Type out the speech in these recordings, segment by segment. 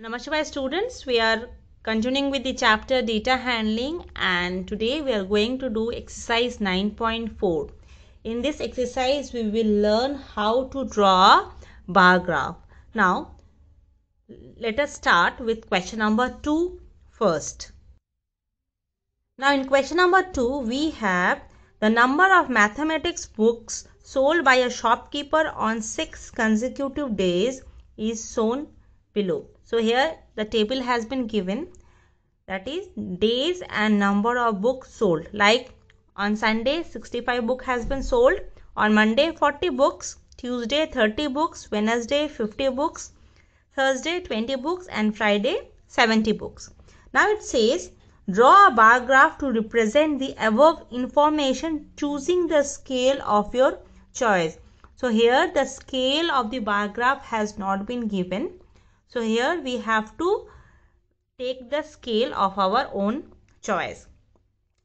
Namaskar students, we are continuing with the chapter data handling and today we are going to do exercise 9.4. In this exercise we will learn how to draw bar graph. Now let us start with question number 2 first. Now in question number 2 we have the number of mathematics books sold by a shopkeeper on 6 consecutive days is shown below so here the table has been given that is days and number of books sold like on sunday 65 book has been sold on monday 40 books tuesday 30 books wednesday 50 books thursday 20 books and friday 70 books now it says draw a bar graph to represent the above information choosing the scale of your choice so here the scale of the bar graph has not been given so here we have to take the scale of our own choice.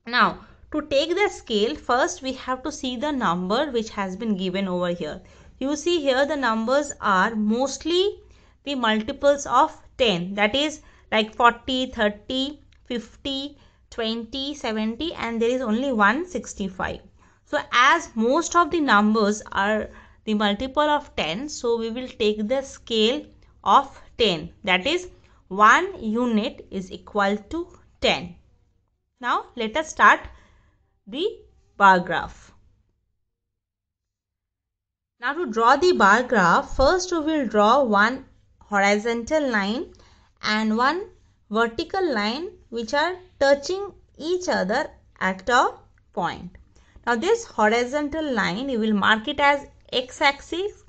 Now to take the scale first we have to see the number which has been given over here. You see here the numbers are mostly the multiples of 10 that is like 40, 30, 50, 20, 70 and there is only 165. So as most of the numbers are the multiple of 10 so we will take the scale of 10 that is 1 unit is equal to 10. Now let us start the bar graph. Now to draw the bar graph first we will draw one horizontal line and one vertical line which are touching each other at a point. Now this horizontal line you will mark it as x axis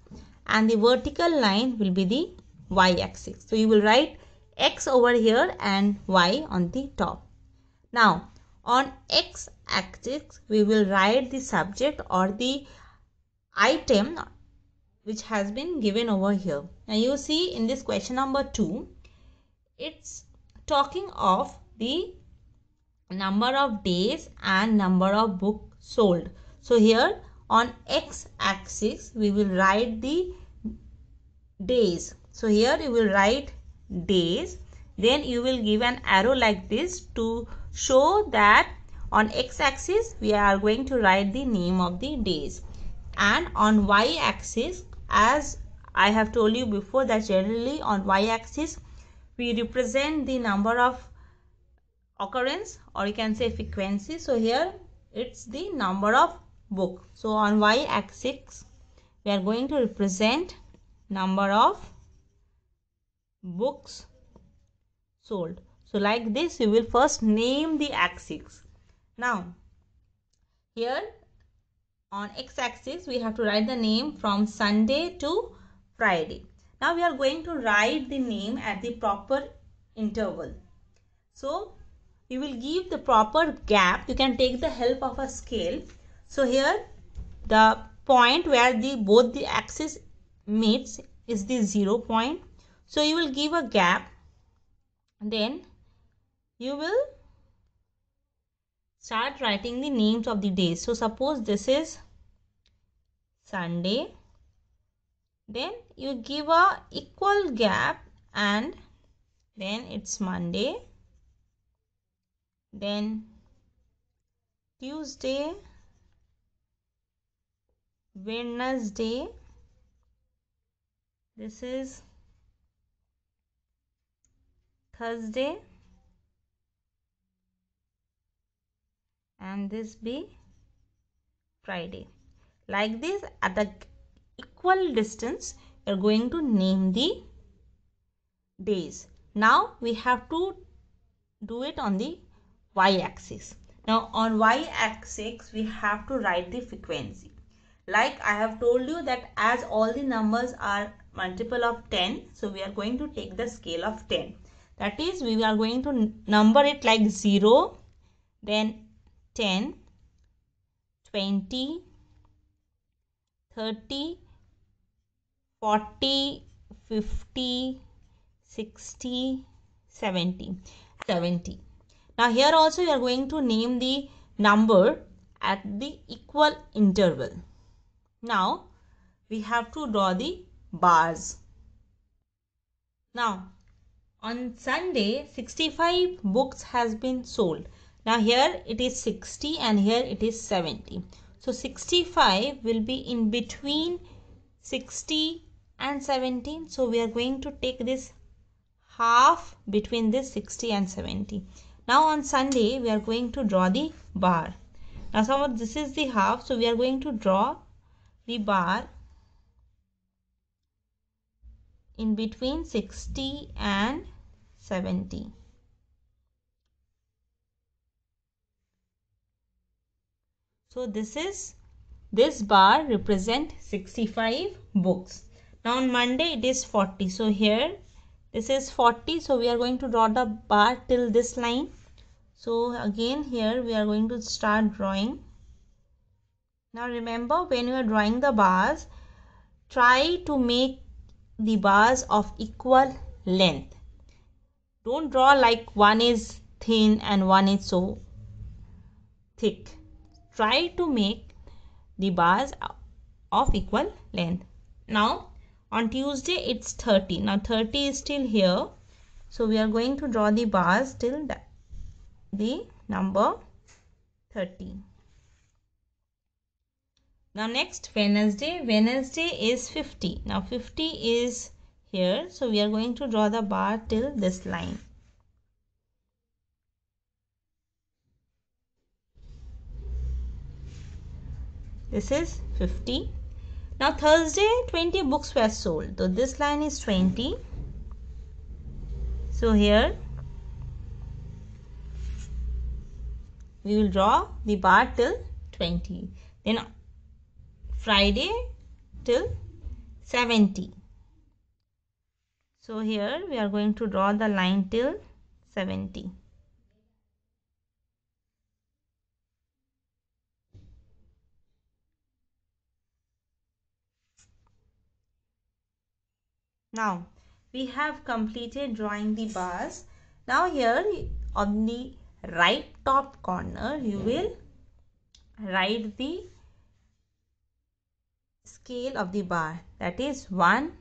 and the vertical line will be the y-axis. So you will write x over here and y on the top. Now on x-axis we will write the subject or the item which has been given over here. Now you see in this question number 2 it's talking of the number of days and number of book sold. So here on x axis we will write the days so here you will write days. Then you will give an arrow like this to show that on x-axis we are going to write the name of the days. And on y-axis as I have told you before that generally on y-axis we represent the number of occurrence or you can say frequency. So here it's the number of book. So on y-axis we are going to represent number of books sold so like this you will first name the axis now here on x-axis we have to write the name from Sunday to Friday. Now we are going to write the name at the proper interval. So we will give the proper gap. You can take the help of a scale. So here the point where the both the axes meets is the zero point so you will give a gap then you will start writing the names of the days so suppose this is sunday then you give a equal gap and then it's monday then tuesday wednesday this is Thursday and this be Friday like this at the equal distance you're going to name the days now we have to do it on the y-axis now on y-axis we have to write the frequency like i have told you that as all the numbers are multiple of 10 so we are going to take the scale of 10 that is we are going to number it like 0 then 10 20 30 40 50 60 70 70 now here also you are going to name the number at the equal interval now we have to draw the bars now on Sunday 65 books has been sold. Now here it is 60 and here it is 70. So 65 will be in between 60 and seventy. So we are going to take this half between this 60 and 70. Now on Sunday we are going to draw the bar. Now suppose this is the half so we are going to draw the bar in between 60 and 70. So this is this bar represent 65 books. Now on Monday it is 40. So here this is 40. So we are going to draw the bar till this line. So again here we are going to start drawing. Now remember when you are drawing the bars, try to make the bars of equal length don't draw like one is thin and one is so thick try to make the bars of equal length now on tuesday it's 30 now 30 is still here so we are going to draw the bars till the, the number 30 now next wednesday wednesday is 50 now 50 is here so we are going to draw the bar till this line this is 50 now thursday 20 books were sold so this line is 20 so here we will draw the bar till 20 then friday till 70 so here we are going to draw the line till 70 now we have completed drawing the bars now here on the right top corner you will write the scale of the bar that is 1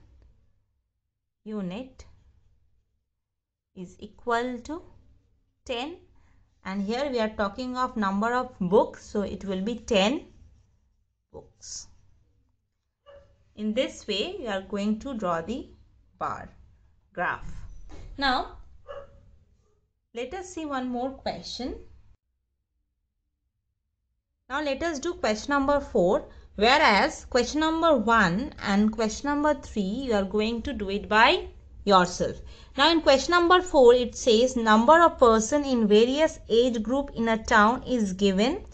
unit is equal to 10 and here we are talking of number of books so it will be 10 books in this way you are going to draw the bar graph now let us see one more question now let us do question number 4 Whereas question number 1 and question number 3, you are going to do it by yourself. Now in question number 4, it says number of person in various age group in a town is given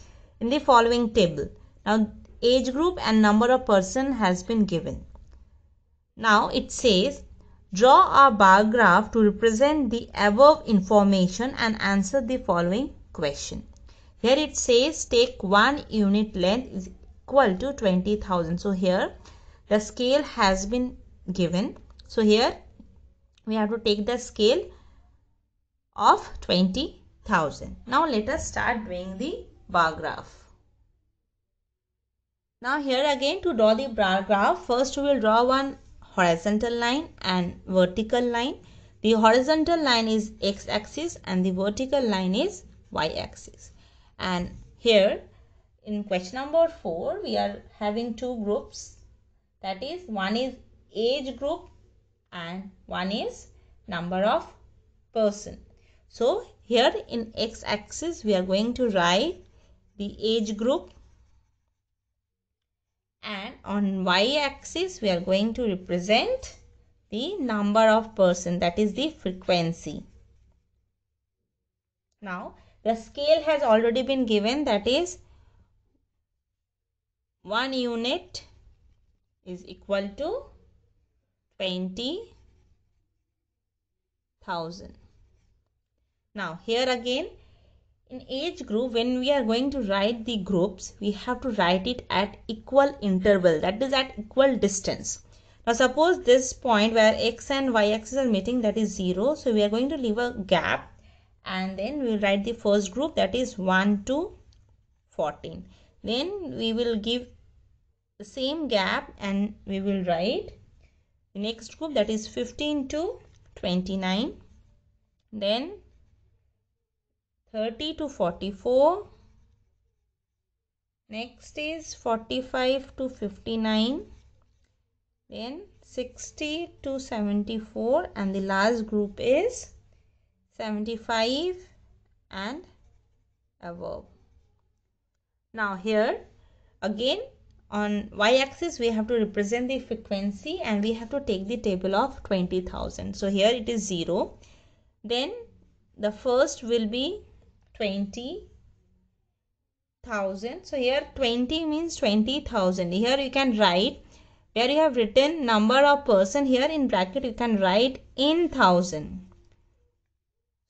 in the following table. Now age group and number of person has been given. Now it says draw a bar graph to represent the above information and answer the following question. Here it says take one unit length equal to 20,000. So here the scale has been given. So here we have to take the scale of 20,000. Now let us start doing the bar graph. Now here again to draw the bar graph, first we will draw one horizontal line and vertical line. The horizontal line is x-axis and the vertical line is y-axis. And here in question number 4 we are having two groups that is one is age group and one is number of person so here in x axis we are going to write the age group and on y axis we are going to represent the number of person that is the frequency now the scale has already been given that is 1 unit is equal to 20,000. Now here again in age group when we are going to write the groups we have to write it at equal interval that is at equal distance. Now suppose this point where x and y axis are meeting that is 0. So we are going to leave a gap and then we will write the first group that is 1 to 14. Then we will give the same gap and we will write the next group that is 15 to 29 then 30 to 44 next is 45 to 59 then 60 to 74 and the last group is 75 and above now here again on y-axis we have to represent the frequency and we have to take the table of 20,000 so here it is 0 then the first will be 20,000 so here 20 means 20,000 here you can write where you have written number of person here in bracket you can write in thousand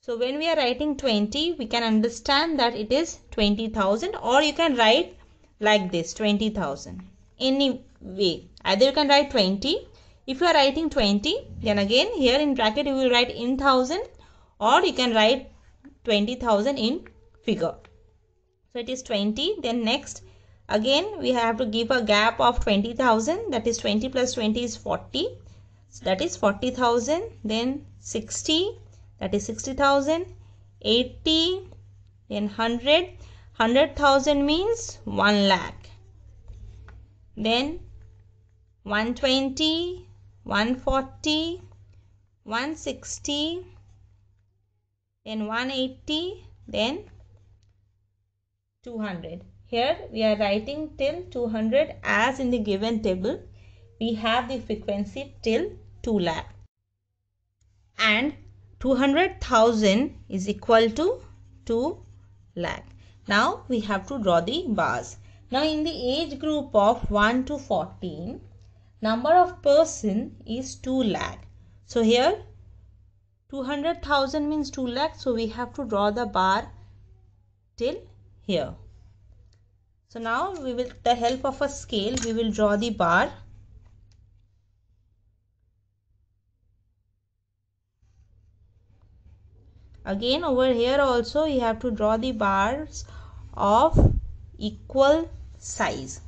so when we are writing 20 we can understand that it is 20,000 or you can write like this 20,000 Anyway, either you can write 20 if you are writing 20 then again here in bracket you will write in thousand or you can write 20,000 in figure so it is 20 then next again we have to give a gap of 20,000 that is 20 plus 20 is 40 so that is 40,000 then 60 that is 60,000 80 then 100 100,000 means 1 lakh. Then 120, 140, 160, then 180, then 200. Here we are writing till 200 as in the given table. We have the frequency till 2 lakh. And 200,000 is equal to 2 lakh. Now we have to draw the bars. Now in the age group of 1 to 14, number of person is 2 lakh. So here 200,000 means 2 lakh. So we have to draw the bar till here. So now we will, the help of a scale, we will draw the bar. Again over here also we have to draw the bars of equal size.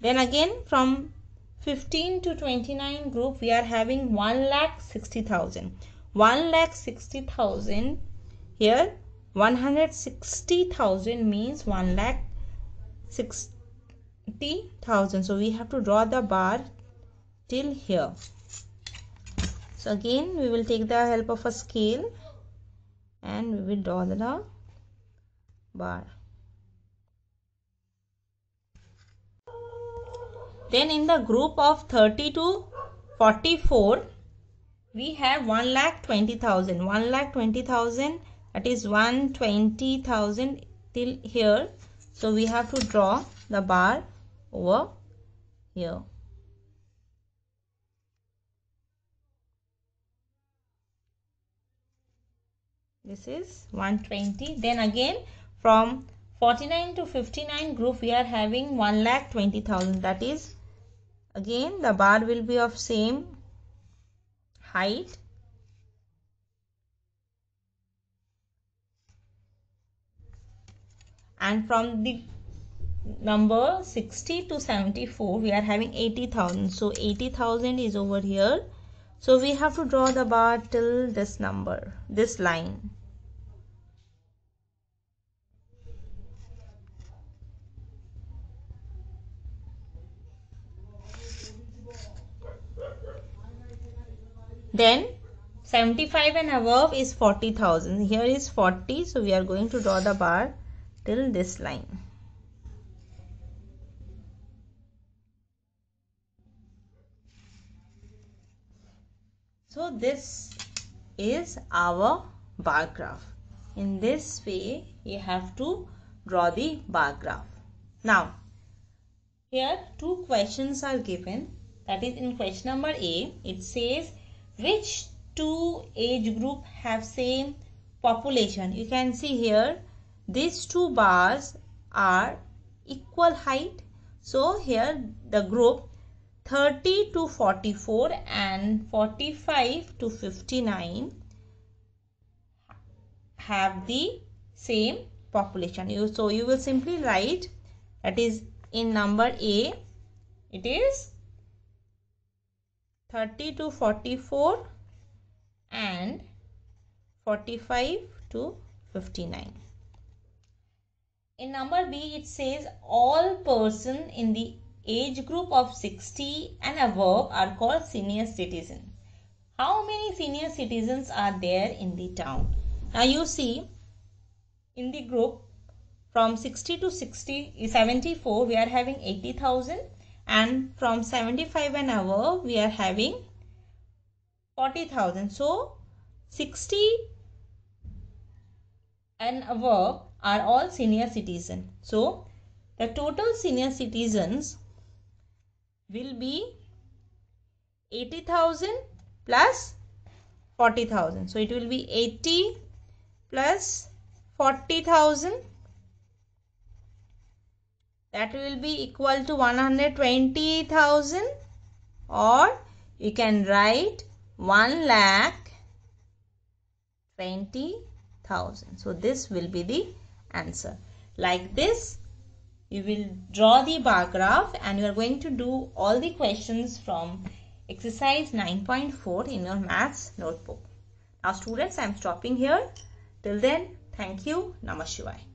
Then again from 15 to 29 group we are having 1 lakh 60,000. 1 lakh 60,000 here 160,000 means 1 lakh 60,000. So we have to draw the bar till here. So again we will take the help of a scale and we will draw the bar. Then in the group of 30 to 44, we have 1 lakh 20,000. 1 lakh 20,000 that is 120,000 till here. So we have to draw the bar over here. This is 120. Then again from 49 to 59 group we are having 1 lakh 20,000 that is again the bar will be of same height and from the number 60 to 74 we are having 80,000 so 80,000 is over here so we have to draw the bar till this number this line Then 75 and above is 40,000. Here is 40. So we are going to draw the bar till this line. So this is our bar graph. In this way, you have to draw the bar graph. Now, here two questions are given. That is in question number A, it says which two age group have same population you can see here these two bars are equal height so here the group 30 to 44 and 45 to 59 have the same population you so you will simply write that is in number a it is 30 to 44 and 45 to 59. In number B it says all person in the age group of 60 and above are called senior citizen. How many senior citizens are there in the town? Now you see in the group from 60 to 60 74 we are having 80,000 and from 75 and above we are having 40,000. So 60 and above are all senior citizens. So the total senior citizens will be 80,000 plus 40,000. So it will be 80 plus 40,000 that will be equal to 120,000 or you can write 1 lakh 20,000. So this will be the answer. Like this you will draw the bar graph and you are going to do all the questions from exercise 9.4 in your maths notebook. Now students I am stopping here. Till then thank you. Namaste.